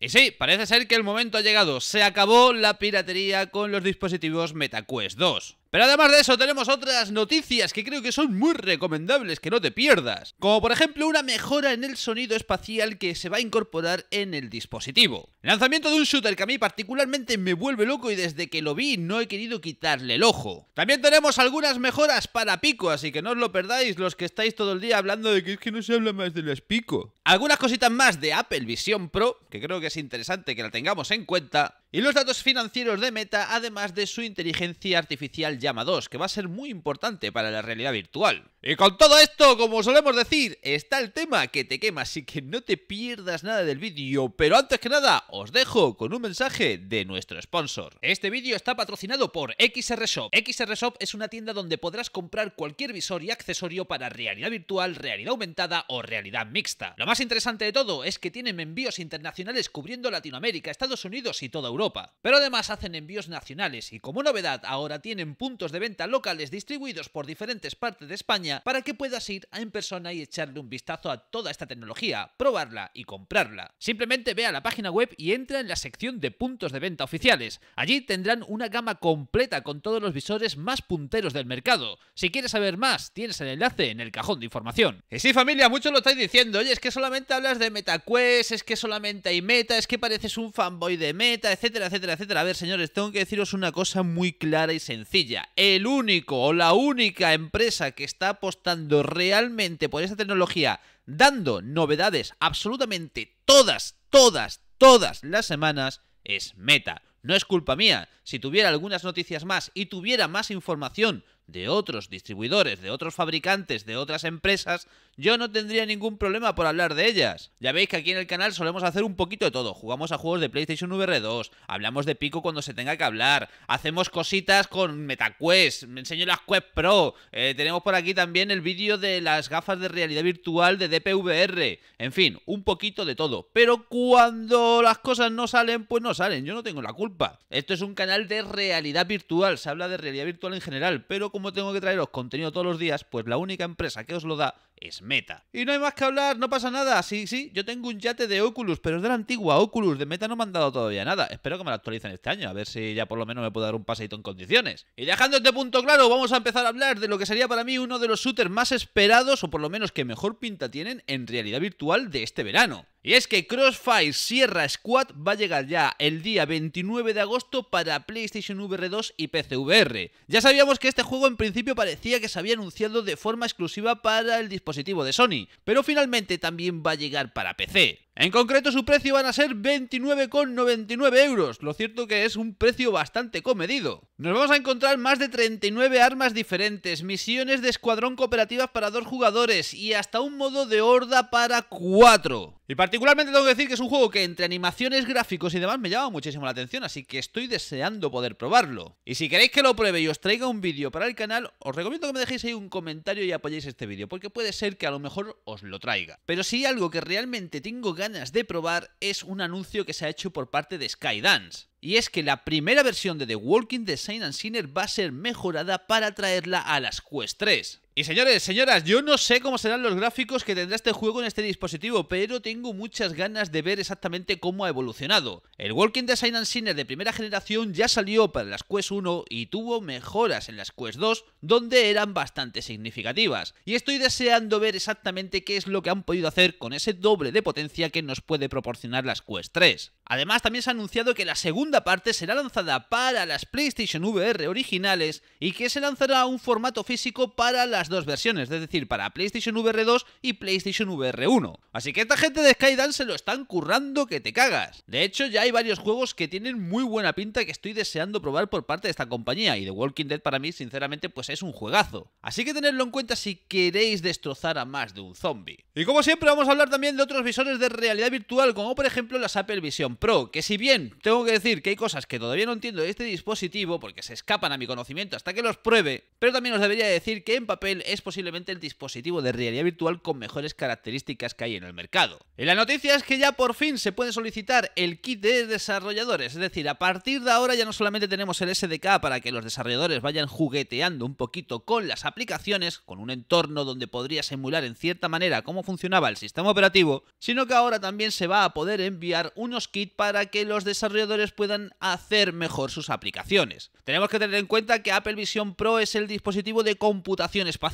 Y sí, parece ser que el momento ha llegado. Se acabó la piratería con los dispositivos MetaQuest 2. Pero además de eso tenemos otras noticias que creo que son muy recomendables que no te pierdas, como por ejemplo una mejora en el sonido espacial que se va a incorporar en el dispositivo. lanzamiento de un shooter que a mí particularmente me vuelve loco y desde que lo vi no he querido quitarle el ojo. También tenemos algunas mejoras para Pico, así que no os lo perdáis los que estáis todo el día hablando de que es que no se habla más de las Pico. Algunas cositas más de Apple Vision Pro, que creo que es interesante que la tengamos en cuenta, y los datos financieros de Meta, además de su inteligencia artificial Llama 2, que va a ser muy importante para la realidad virtual. Y con todo esto, como solemos decir, está el tema que te quema, así que no te pierdas nada del vídeo. Pero antes que nada, os dejo con un mensaje de nuestro sponsor. Este vídeo está patrocinado por XRShop, XRShop es una tienda donde podrás comprar cualquier visor y accesorio para realidad virtual, realidad aumentada o realidad mixta. Lo más interesante de todo es que tienen envíos internacionales cubriendo Latinoamérica, Estados Unidos y toda Europa. Pero además hacen envíos nacionales y como novedad ahora tienen puntos de venta locales distribuidos por diferentes partes de España para que puedas ir en persona y echarle un vistazo a toda esta tecnología, probarla y comprarla. Simplemente ve a la página web y entra en la sección de puntos de venta oficiales. Allí tendrán una gama completa con todos los visores más punteros del mercado. Si quieres saber más, tienes el enlace en el cajón de información. Y sí familia, muchos lo estáis diciendo, oye, es que solamente hablas de MetaQuest, es que solamente hay Meta, es que pareces un fanboy de Meta, etc etcétera, etcétera, A ver, señores, tengo que deciros una cosa muy clara y sencilla. El único o la única empresa que está apostando realmente por esta tecnología, dando novedades absolutamente todas, todas, todas las semanas, es Meta. No es culpa mía. Si tuviera algunas noticias más y tuviera más información de otros distribuidores, de otros fabricantes, de otras empresas, yo no tendría ningún problema por hablar de ellas. Ya veis que aquí en el canal solemos hacer un poquito de todo. Jugamos a juegos de PlayStation VR 2, hablamos de Pico cuando se tenga que hablar, hacemos cositas con MetaQuest, me enseño las Quest Pro, eh, tenemos por aquí también el vídeo de las gafas de realidad virtual de DPVR, en fin, un poquito de todo. Pero cuando las cosas no salen, pues no salen, yo no tengo la culpa. Esto es un canal de realidad virtual, se habla de realidad virtual en general, pero como tengo que traeros contenido todos los días, pues la única empresa que os lo da es Meta. Y no hay más que hablar, no pasa nada. Sí, sí, yo tengo un yate de Oculus, pero es de la antigua Oculus. De Meta no me han dado todavía nada. Espero que me lo actualicen este año, a ver si ya por lo menos me puedo dar un paseito en condiciones. Y dejando este punto claro, vamos a empezar a hablar de lo que sería para mí uno de los shooters más esperados, o por lo menos que mejor pinta tienen en realidad virtual de este verano. Y es que Crossfire Sierra Squad va a llegar ya el día 29 de agosto para PlayStation VR 2 y PCVR. Ya sabíamos que este juego en principio parecía que se había anunciado de forma exclusiva para el dispositivo de Sony, pero finalmente también va a llegar para PC. En concreto su precio van a ser 29,99 euros, lo cierto que es un precio bastante comedido. Nos vamos a encontrar más de 39 armas diferentes, misiones de escuadrón cooperativas para dos jugadores y hasta un modo de horda para cuatro. Y particularmente tengo que decir que es un juego que entre animaciones, gráficos y demás me llama muchísimo la atención, así que estoy deseando poder probarlo. Y si queréis que lo pruebe y os traiga un vídeo para el canal, os recomiendo que me dejéis ahí un comentario y apoyéis este vídeo, porque puede ser que a lo mejor os lo traiga. Pero si algo que realmente tengo ganas de probar es un anuncio que se ha hecho por parte de Skydance. Y es que la primera versión de The Walking Design and Sinner va a ser mejorada para traerla a las Quest 3. Y señores, señoras, yo no sé cómo serán los gráficos que tendrá este juego en este dispositivo, pero tengo muchas ganas de ver exactamente cómo ha evolucionado. El Walking Design and Sinner de primera generación ya salió para las Quest 1 y tuvo mejoras en las Quest 2, donde eran bastante significativas. Y estoy deseando ver exactamente qué es lo que han podido hacer con ese doble de potencia que nos puede proporcionar las Quest 3. Además, también se ha anunciado que la segunda parte será lanzada para las PlayStation VR originales y que se lanzará un formato físico para las dos versiones, es decir, para PlayStation VR 2 y PlayStation VR 1. Así que esta gente de Skydance se lo están currando que te cagas. De hecho, ya hay varios juegos que tienen muy buena pinta que estoy deseando probar por parte de esta compañía y The Walking Dead para mí, sinceramente, pues es un juegazo. Así que tenedlo en cuenta si queréis destrozar a más de un zombie. Y como siempre vamos a hablar también de otros visores de realidad virtual, como por ejemplo la Apple Vision Pro, que si bien tengo que decir que hay cosas que todavía no entiendo de este dispositivo porque se escapan a mi conocimiento hasta que los pruebe, pero también os debería decir que en papel es posiblemente el dispositivo de realidad virtual con mejores características que hay en el mercado. Y la noticia es que ya por fin se puede solicitar el kit de desarrolladores, es decir, a partir de ahora ya no solamente tenemos el SDK para que los desarrolladores vayan jugueteando un poquito con las aplicaciones, con un entorno donde podrías simular en cierta manera cómo funcionaba el sistema operativo, sino que ahora también se va a poder enviar unos kits para que los desarrolladores puedan hacer mejor sus aplicaciones. Tenemos que tener en cuenta que Apple Vision Pro es el dispositivo de computación espacial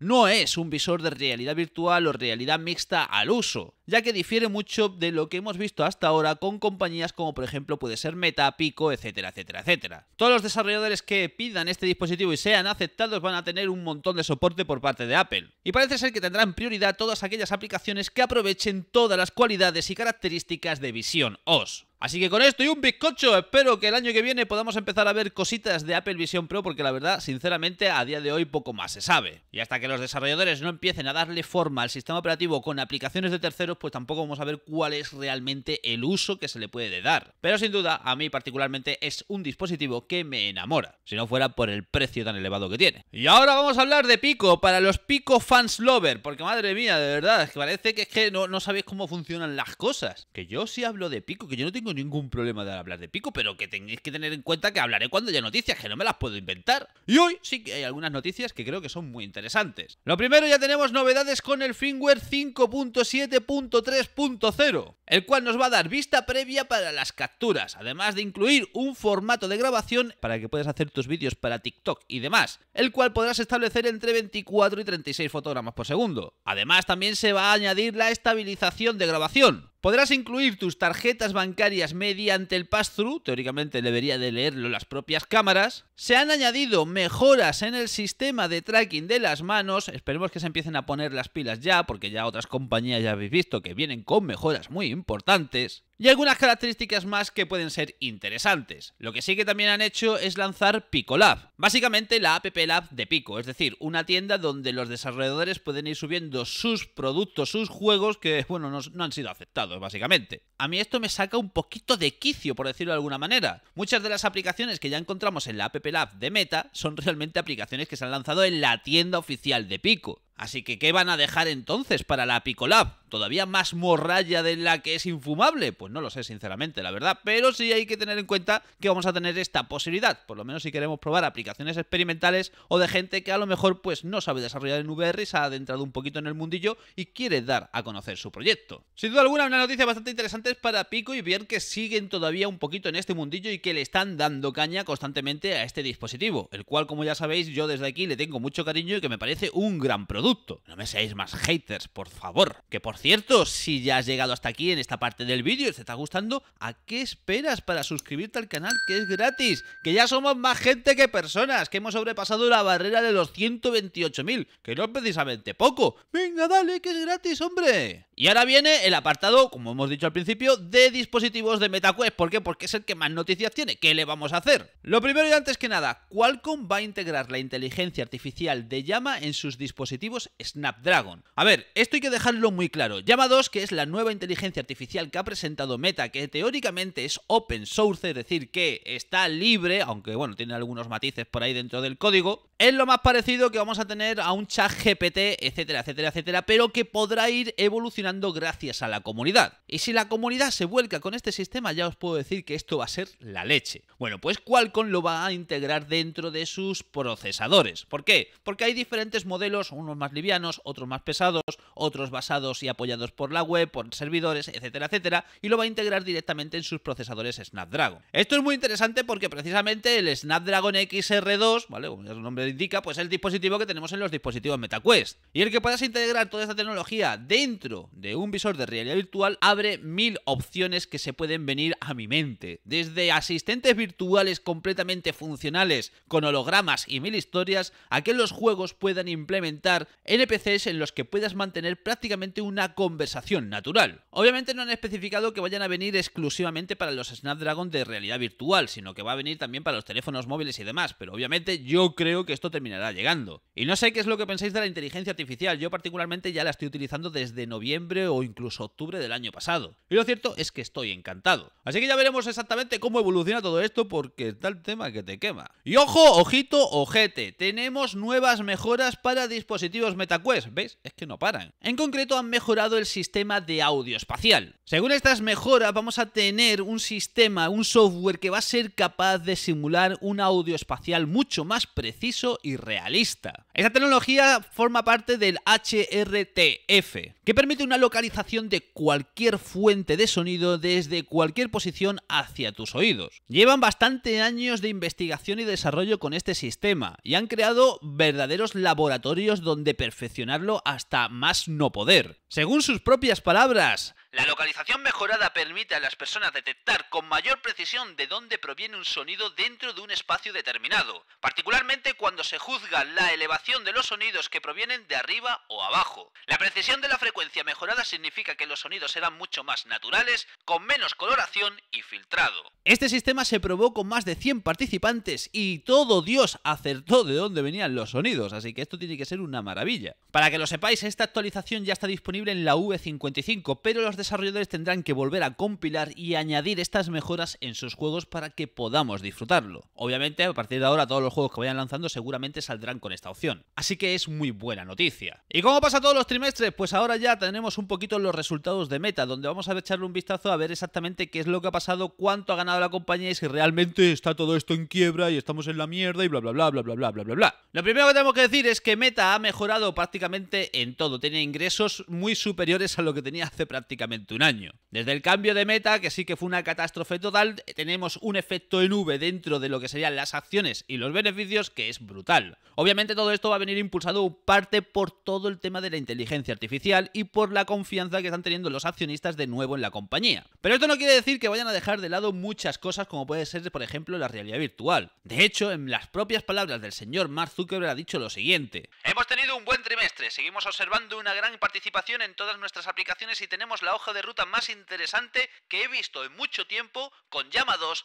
no es un visor de realidad virtual o realidad mixta al uso, ya que difiere mucho de lo que hemos visto hasta ahora con compañías como por ejemplo puede ser Meta, Pico, etcétera, etcétera, etcétera. Todos los desarrolladores que pidan este dispositivo y sean aceptados van a tener un montón de soporte por parte de Apple. Y parece ser que tendrán prioridad todas aquellas aplicaciones que aprovechen todas las cualidades y características de Vision OS. Así que con esto y un bizcocho, espero que el año que viene podamos empezar a ver cositas de Apple Vision Pro porque la verdad, sinceramente, a día de hoy poco más se sabe. Y hasta que los desarrolladores no empiecen a darle forma al sistema operativo con aplicaciones de terceros, pues tampoco vamos a ver cuál es realmente el uso que se le puede dar. Pero sin duda, a mí particularmente es un dispositivo que me enamora, si no fuera por el precio tan elevado que tiene. Y ahora vamos a hablar de Pico, para los Pico Fans Lover, porque madre mía, de verdad, es que parece que es que no, no sabéis cómo funcionan las cosas. Que yo sí hablo de Pico, que yo no tengo ningún problema de hablar de Pico, pero que tenéis que tener en cuenta que hablaré cuando haya noticias, que no me las puedo inventar. Y hoy sí que hay algunas noticias que creo que son muy interesantes. Lo primero ya tenemos novedades con el firmware 5.7. 3.0 el cual nos va a dar vista previa para las capturas, además de incluir un formato de grabación para que puedas hacer tus vídeos para TikTok y demás, el cual podrás establecer entre 24 y 36 fotogramas por segundo. Además también se va a añadir la estabilización de grabación, Podrás incluir tus tarjetas bancarias mediante el pass-through, teóricamente debería de leerlo las propias cámaras. Se han añadido mejoras en el sistema de tracking de las manos, esperemos que se empiecen a poner las pilas ya, porque ya otras compañías ya habéis visto que vienen con mejoras muy importantes. Y algunas características más que pueden ser interesantes. Lo que sí que también han hecho es lanzar Pico Lab, básicamente la App Lab de Pico, es decir, una tienda donde los desarrolladores pueden ir subiendo sus productos, sus juegos que, bueno, no, no han sido aceptados, básicamente. A mí esto me saca un poquito de quicio, por decirlo de alguna manera. Muchas de las aplicaciones que ya encontramos en la App Lab de Meta son realmente aplicaciones que se han lanzado en la tienda oficial de Pico. Así que, ¿qué van a dejar entonces para la Picolab? ¿Todavía más morralla de la que es infumable? Pues no lo sé, sinceramente, la verdad. Pero sí hay que tener en cuenta que vamos a tener esta posibilidad. Por lo menos si queremos probar aplicaciones experimentales o de gente que a lo mejor pues no sabe desarrollar en VR y se ha adentrado un poquito en el mundillo y quiere dar a conocer su proyecto. Sin duda alguna, una noticia bastante interesante es para Pico y bien que siguen todavía un poquito en este mundillo y que le están dando caña constantemente a este dispositivo. El cual, como ya sabéis, yo desde aquí le tengo mucho cariño y que me parece un gran producto. No me seáis más haters, por favor. Que por cierto, si ya has llegado hasta aquí en esta parte del vídeo y te está gustando, ¿a qué esperas para suscribirte al canal que es gratis? Que ya somos más gente que personas, que hemos sobrepasado la barrera de los 128.000, que no es precisamente poco. Venga, dale, que es gratis, hombre. Y ahora viene el apartado, como hemos dicho al principio, de dispositivos de MetaQuest. ¿Por qué? Porque es el que más noticias tiene. ¿Qué le vamos a hacer? Lo primero y antes que nada, Qualcomm va a integrar la inteligencia artificial de Llama en sus dispositivos Snapdragon. A ver, esto hay que dejarlo muy claro. Llama 2, que es la nueva inteligencia artificial que ha presentado Meta, que teóricamente es open source, es decir, que está libre, aunque bueno, tiene algunos matices por ahí dentro del código, es lo más parecido que vamos a tener a un chat GPT, etcétera, etcétera, etcétera, pero que podrá ir evolucionando gracias a la comunidad. Y si la comunidad se vuelca con este sistema, ya os puedo decir que esto va a ser la leche. Bueno, pues Qualcomm lo va a integrar dentro de sus procesadores. ¿Por qué? Porque hay diferentes modelos, unos más livianos, otros más pesados, otros basados y apoyados por la web, por servidores, etcétera, etcétera, y lo va a integrar directamente en sus procesadores Snapdragon. Esto es muy interesante porque precisamente el Snapdragon XR2, ¿vale? Como su nombre indica, pues es el dispositivo que tenemos en los dispositivos MetaQuest. Y el que puedas integrar toda esta tecnología dentro de un visor de realidad virtual abre mil opciones que se pueden venir a mi mente. Desde asistentes virtuales completamente funcionales con hologramas y mil historias, a que los juegos puedan implementar NPCs en los que puedas mantener prácticamente una conversación natural. Obviamente no han especificado que vayan a venir exclusivamente para los Snapdragon de realidad virtual, sino que va a venir también para los teléfonos móviles y demás, pero obviamente yo creo que esto terminará llegando. Y no sé qué es lo que pensáis de la inteligencia artificial, yo particularmente ya la estoy utilizando desde noviembre o incluso octubre del año pasado. Y lo cierto es que estoy encantado. Así que ya veremos exactamente cómo evoluciona todo esto porque está el tema que te quema. Y ojo, ojito, ojete, tenemos nuevas mejoras para dispositivos MetaQuest. ¿Veis? Es que no paran. En concreto han mejorado el sistema de audio espacial. Según estas mejoras vamos a tener un sistema, un software que va a ser capaz de simular un audio espacial mucho más preciso y realista. Esta tecnología forma parte del HRTF, que permite una localización de cualquier fuente de sonido desde cualquier posición hacia tus oídos. Llevan bastante años de investigación y desarrollo con este sistema y han creado verdaderos laboratorios donde perfeccionarlo hasta más no poder. Según sus propias palabras, la localización mejorada permite a las personas detectar con mayor precisión de dónde proviene un sonido dentro de un espacio determinado, particularmente cuando se juzga la elevación de los sonidos que provienen de arriba o abajo. La precisión de la frecuencia mejorada significa que los sonidos serán mucho más naturales, con menos coloración y filtrado. Este sistema se probó con más de 100 participantes y todo Dios acertó de dónde venían los sonidos, así que esto tiene que ser una maravilla. Para que lo sepáis, esta actualización ya está disponible en la V55, pero los de desarrolladores tendrán que volver a compilar y añadir estas mejoras en sus juegos para que podamos disfrutarlo. Obviamente, a partir de ahora todos los juegos que vayan lanzando seguramente saldrán con esta opción. Así que es muy buena noticia. ¿Y cómo pasa todos los trimestres? Pues ahora ya tenemos un poquito los resultados de Meta, donde vamos a echarle un vistazo a ver exactamente qué es lo que ha pasado, cuánto ha ganado la compañía y si realmente está todo esto en quiebra y estamos en la mierda y bla bla bla bla bla bla bla bla bla. Lo primero que tenemos que decir es que Meta ha mejorado prácticamente en todo. Tiene ingresos muy superiores a lo que tenía hace prácticamente un año. Desde el cambio de meta, que sí que fue una catástrofe total, tenemos un efecto en V dentro de lo que serían las acciones y los beneficios que es brutal. Obviamente todo esto va a venir impulsado parte por todo el tema de la inteligencia artificial y por la confianza que están teniendo los accionistas de nuevo en la compañía. Pero esto no quiere decir que vayan a dejar de lado muchas cosas como puede ser por ejemplo la realidad virtual. De hecho, en las propias palabras del señor Mark Zuckerberg ha dicho lo siguiente. Hemos tenido un buen trimestre, seguimos observando una gran participación en todas nuestras aplicaciones y tenemos la hoja de ruta más interesante que he visto en mucho tiempo con llamados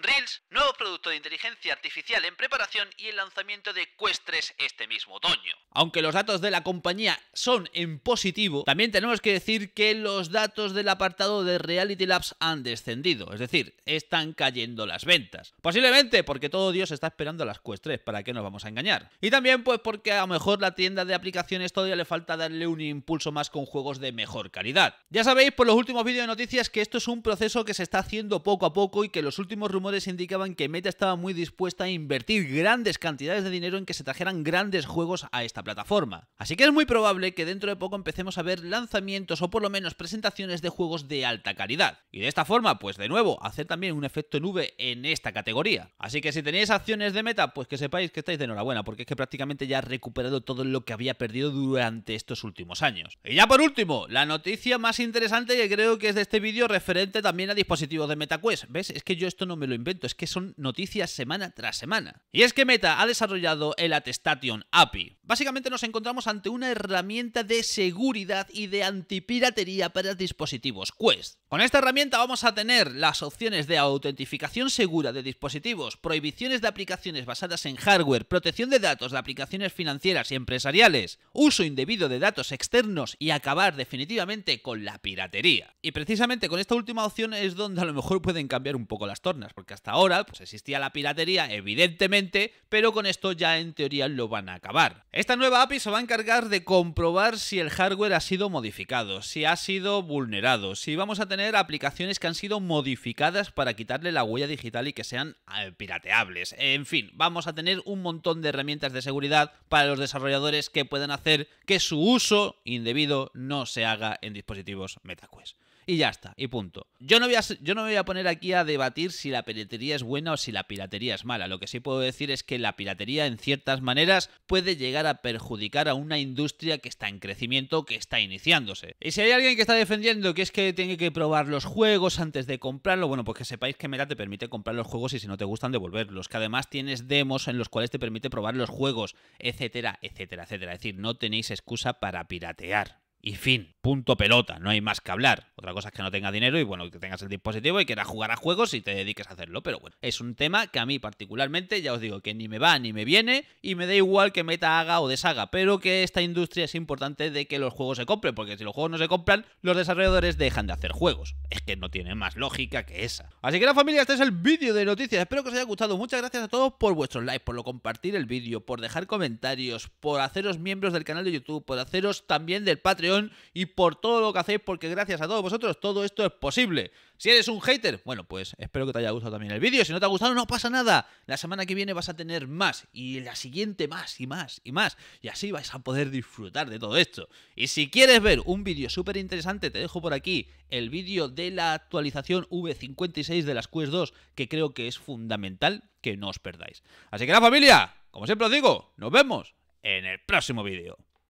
Reels, nuevo producto de inteligencia artificial en preparación y el lanzamiento de Quest 3 este mismo otoño. Aunque los datos de la compañía son en positivo, también tenemos que decir que los datos del apartado de Reality Labs han descendido, es decir, están cayendo las ventas. Posiblemente porque todo Dios está esperando las Quest 3, ¿para qué nos vamos a engañar? Y también pues porque a lo mejor la tienda de aplicaciones todavía le falta darle un impulso más con juegos de mejor calidad. Ya sabéis por los últimos vídeos de noticias que esto es un proceso que se está haciendo poco a poco y que los últimos rumores indicaban que Meta estaba muy dispuesta a invertir grandes cantidades de dinero en que se trajeran grandes juegos a esta plataforma. Así que es muy probable que dentro de poco empecemos a ver lanzamientos o por lo menos presentaciones de juegos de alta calidad. Y de esta forma, pues de nuevo, hacer también un efecto nube en esta categoría. Así que si tenéis acciones de Meta, pues que sepáis que estáis de enhorabuena, porque es que prácticamente ya ha recuperado todo lo que había perdido durante estos últimos años. Y ya por último, la noticia más interesante que creo que es de este vídeo referente también a dispositivos de MetaQuest. ¿Ves? Es que yo esto no me lo invento, es que son noticias semana tras semana. Y es que Meta ha desarrollado el Attestation API. Básicamente nos encontramos ante una herramienta de seguridad y de antipiratería para dispositivos Quest. Con esta herramienta vamos a tener las opciones de autentificación segura de dispositivos, prohibiciones de aplicaciones basadas en hardware, protección de datos de aplicaciones financieras y empresariales, uso indebido de datos externos y acabar definitivamente con la piratería. Y precisamente con esta última opción es donde a lo mejor pueden cambiar un poco las tornas, porque hasta ahora pues existía la piratería evidentemente, pero con esto ya en teoría lo van a acabar. Esta nueva API se va a encargar de comprobar si el hardware ha sido modificado, si ha sido vulnerado, si vamos a tener aplicaciones que han sido modificadas para quitarle la huella digital y que sean eh, pirateables. En fin, vamos a tener un montón de herramientas de seguridad para los desarrolladores que puedan hacer que su uso indebido no se haga en dispositivos MetaQuest y ya está, y punto. Yo no, voy a, yo no me voy a poner aquí a debatir si la piratería es buena o si la piratería es mala. Lo que sí puedo decir es que la piratería en ciertas maneras puede llegar a perjudicar a una industria que está en crecimiento, que está iniciándose. Y si hay alguien que está defendiendo que es que tiene que probar los juegos antes de comprarlo, bueno, pues que sepáis que Meta te permite comprar los juegos y si no te gustan devolverlos, que además tienes demos en los cuales te permite probar los juegos, etcétera, etcétera, etcétera. Es decir, no tenéis excusa para piratear y fin, punto pelota, no hay más que hablar. Otra cosa es que no tengas dinero y bueno, que tengas el dispositivo y quieras jugar a juegos y te dediques a hacerlo, pero bueno, es un tema que a mí particularmente ya os digo que ni me va ni me viene y me da igual que meta haga o deshaga, pero que esta industria es importante de que los juegos se compren, porque si los juegos no se compran, los desarrolladores dejan de hacer juegos. Es que no tiene más lógica que esa. Así que la familia, este es el vídeo de noticias, espero que os haya gustado, muchas gracias a todos por vuestros likes, por lo compartir el vídeo, por dejar comentarios, por haceros miembros del canal de YouTube, por haceros también del Patreon, y por todo lo que hacéis, porque gracias a todos vosotros todo esto es posible. Si eres un hater, bueno, pues espero que te haya gustado también el vídeo. Si no te ha gustado, no pasa nada. La semana que viene vas a tener más y la siguiente más y más y más. Y así vais a poder disfrutar de todo esto. Y si quieres ver un vídeo súper interesante, te dejo por aquí el vídeo de la actualización V56 de las Quest 2, que creo que es fundamental que no os perdáis. Así que la familia, como siempre os digo, nos vemos en el próximo vídeo.